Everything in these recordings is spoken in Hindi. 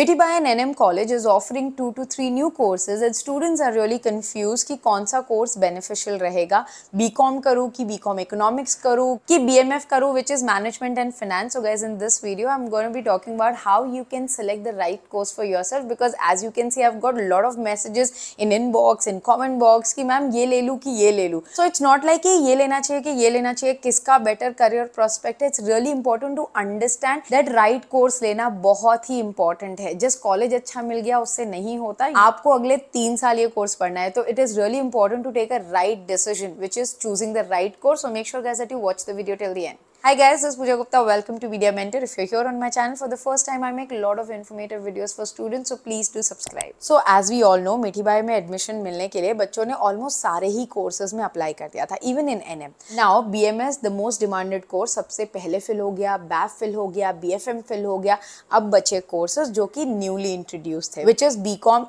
N M college is offering two to three new courses and students are really confuse कि कौन सा कोर्स बेनिफिशियल रहेगा बी कॉम करूँ कि बी कॉम इकोनॉमिक्स करूँ कि बी एम एफ करूँ which is management and finance हो guys in this video I am gonna be talking about how you can select the right course for yourself because as you can see have got lot of messages in inbox in comment box कि मैम ये ले लूँ कि ये ले लूँ सो इट्स नॉट लाइक कि ये लेना चाहिए कि ये लेना चाहिए किसका बेटर करियर प्रोस्पेक्ट है it's really important to understand that right course लेना बहुत ही इंपॉर्टेंट है है जस्ट कॉलेज अच्छा मिल गया उससे नहीं होता आपको अगले तीन साल ये कोर्स पढ़ना है तो it is really important to take a right decision which is choosing the right course और make sure guys that you watch the video till the end Hi guys, this is Pooja Gupta. Welcome to Media Mentor. If you're here on my channel for the first time, I make a lot of informative videos for students, so please do subscribe. So as we all know, Mithibai में admission मिलने के लिए बच्चों ने almost सारे ही courses में apply कर दिया था even in NM. Now BMS the most demanded course most demanded course सबसे पहले फिल हो गया बैफ फिल हो गया बी एफ एम फिल हो गया अब बचे कोर्सेज जो कि न्यूली इंट्रोड्यूस थे which is B com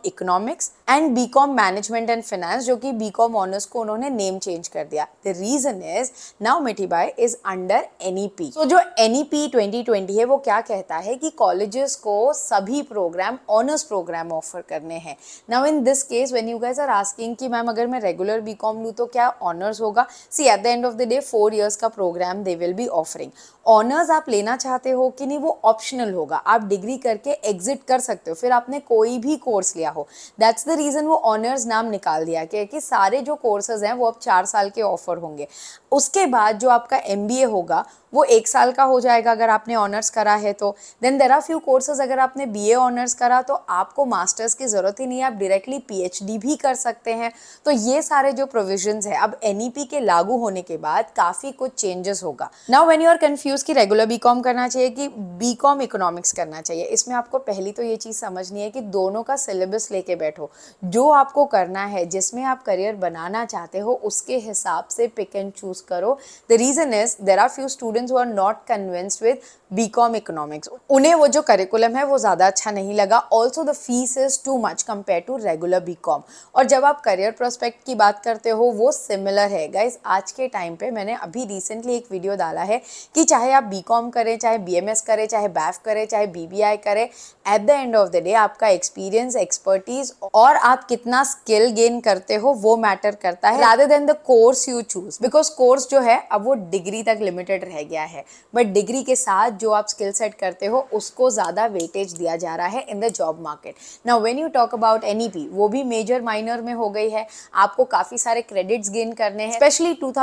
and B com management and finance जो कि बी कॉम ऑनर्स को उन्होंने नेम चेंज कर दिया the reason is now Mithi is under N E P तो जो N E P twenty twenty है वो क्या कहता है कि कॉलेजेस को सभी प्रोग्राम ऑनर्स प्रोग्राम ऑफर करने हैं now in this case when you guys are asking कि मैम अगर मैं रेगुलर बी कॉम लूँ तो क्या ऑनर्स होगा see at the end of the day four years का program they will be offering honours आप लेना चाहते हो कि नहीं वो ऑप्शनल होगा आप डिग्री करके एग्जिट कर सकते हो फिर आपने कोई भी कोर्स लिया हो दैट्स द रीज़न वो ऑनर्स नाम निकाल दिया गया कि सारे जो कोर्सेज हैं वो अब चार साल के ऑफर होंगे उसके बाद जो आपका एम होगा वो एक साल का हो जाएगा अगर आपने ऑनर्स करा है तो then there are few courses अगर आपने बी ऑनर्स करा तो आपको मास्टर्स की ज़रूरत ही नहीं है आप डायरेक्टली पी भी कर सकते हैं तो ये सारे जो प्रोविजन है अब एन e के लागू होने के बाद काफ़ी कुछ चेंजेस होगा now when you are confuse कि रेगुलर बी करना चाहिए कि बीकॉम इकोनॉमिक्स करना चाहिए इसमें आपको पहली तो ये चीज़ समझनी है कि दोनों का सिलेबस लेके बैठो जो आपको करना है जिसमें आप करियर बनाना चाहते हो उसके हिसाब से पिक एंड चूज करो the reason is there are few students who are not convinced with B com economics उन्हें वो जो करिकुलम है वो ज़्यादा अच्छा नहीं लगा also the fees is too much compare to regular B com और जब आप करियर प्रोस्पेक्ट की बात करते हो वो सिमिलर है गाइज आज के टाइम पर मैंने अभी रिसेंटली एक वीडियो डाला है कि चाहे आप बी कॉम करें चाहे बी एम एस करें चाहे बैफ करें चाहे बी बी आई करें at the end of the day आपका एक्सपीरियंस एक्सपर्टीज़ और आप कितना स्किल गेन करते हो वो मैटर करता है rather than the course you choose because course जो है अब वो डिग्री तक लिमिटेड रह गया है बट डिग्री के साथ जो आप स्किल सेट करते हो उसको ज़्यादा वेटेज दिया जा रहा है in the job market now when you talk about any वो भी मेजर माइनर में हो गई है आपको काफ़ी सारे क्रेडिट्स गेन करने हैं स्पेशली टू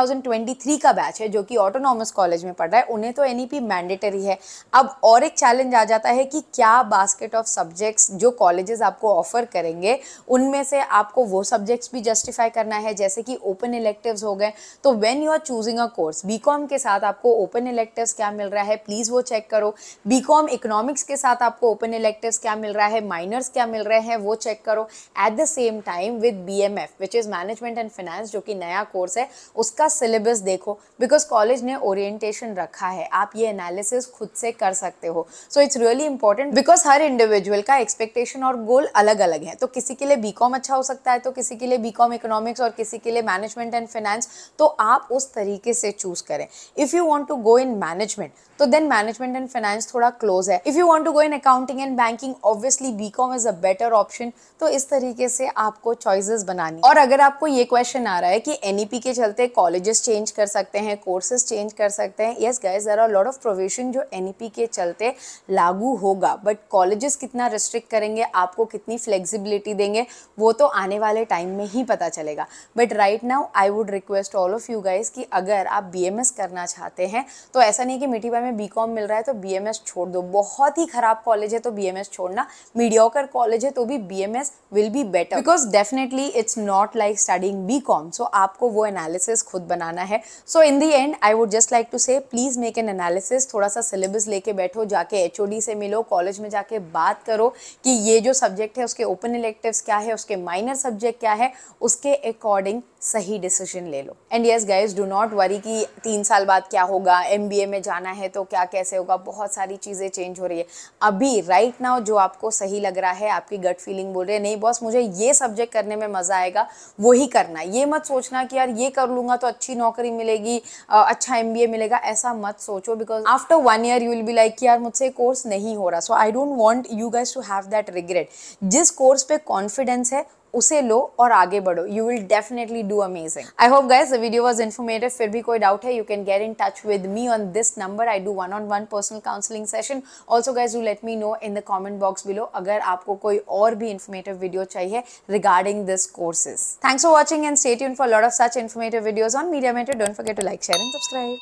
का बैच है जो कि ऑटोनॉमस कॉलेज में पढ़ रहा है उन्हें तो एन मैंडेटरी e है अब और एक चैलेंज आ जाता है कि क्या बास्केट ऑफ सब्जेक्ट्स जो कॉलेजेस आपको ऑफर करेंगे उनमें से आपको वो सब्जेक्ट्स भी जस्टिफाई करना है जैसे कि ओपन इलेक्टिव्स हो गए तो when you are choosing a course B com के साथ आपको ओपन इलेक्टिव्स क्या मिल रहा है प्लीज़ वो चेक करो बीकॉम इकोनॉमिक्स के साथ आपको ओपन इलेक्टिव्स क्या मिल रहा है माइनर्स क्या मिल रहे हैं वो चेक करो at the same time with B M F which is management and finance जो कि नया कोर्स है उसका सिलेबस देखो बिकॉज कॉलेज ने ओरिएंटेशन रखा है आप ये एनालिसिस खुद से कर सकते हो so it's really important because हर इंडिविजुअल का एक्सपेक्टेशन और गोल अलग अलग है तो किसी के लिए लिए बीकॉम अच्छा हो सकता है तो किसी के लिए बीकॉम इकोनॉमिक्स और किसी के लिए मैनेजमेंट एंड फाइनेंस तो आप उस तरीके से चूज करें if you want to go in management तो देन मैनेजमेंट एंड फाइनेंस थोड़ा क्लोज है if you want to go in accounting and banking obviously B com is a better option तो इस तरीके से आपको चॉइसेस बनानी और अगर आपको ये क्वेश्चन आ रहा है कि एन e के चलते कॉलेजेस चेंज कर सकते हैं कोर्सेज चेंज कर सकते हैं yes guys are are lot of provision जो एन e के चलते लागू होगा बट कॉलेजेस कितना रिस्ट्रिक्ट करेंगे आपको कितनी फ्लेक्सिबिलिटी देंगे है वो तो आने वाले टाइम में ही पता चलेगा but right now I would request all of you guys कि अगर आप बी करना चाहते हैं तो ऐसा नहीं कि मिठी में बी मिल रहा है तो बी छोड़ दो बहुत ही ख़राब कॉलेज है तो बी छोड़ना मीडियोकर कॉलेज है तो भी B will be better because definitely it's not like studying B so आपको वो एनालिसिस खुद बनाना है so in the end I would just like to say please make an analysis थोड़ा सा सिलेबस लेके बैठो जाके एच से मिलो कॉलेज में जाके बात करो कि ये जो सब्जेक्ट है उसके ओपन इलेक्टिव क्या है उसके माइनर सब्जेक्ट क्या है उसके अकॉर्डिंग सही डिसीजन ले लो and yes guys do not worry कि तीन साल बाद क्या होगा एम में जाना है तो क्या कैसे होगा बहुत सारी चीज़ें चेंज हो रही है अभी राइट right नाउ जो आपको सही लग रहा है आपकी गट फीलिंग बोल रही है नहीं बॉस मुझे ये सब्जेक्ट करने में मज़ा आएगा वही करना ये मत सोचना कि यार ये कर लूँगा तो अच्छी नौकरी मिलेगी अच्छा एम मिलेगा ऐसा मत सोचो because after one year you will be like कि यार मुझसे कोर्स नहीं हो रहा so I don't want you guys to have that regret जिस कोर्स पे कॉन्फिडेंस कॉन्फिडेंस है उसे लो और आगे बढ़ो you will definitely do amazing I hope guys the video was informative फिर भी कोई डाउट है you can get in touch with me on this number I do one on one personal counselling session also guys you let me know in the comment box below अगर आपको कोई और भी इन्फॉर्मेटिव वीडियो चाहिए regarding this courses thanks for watching and state for lot of such informative videos on media matter don't forget to like share and subscribe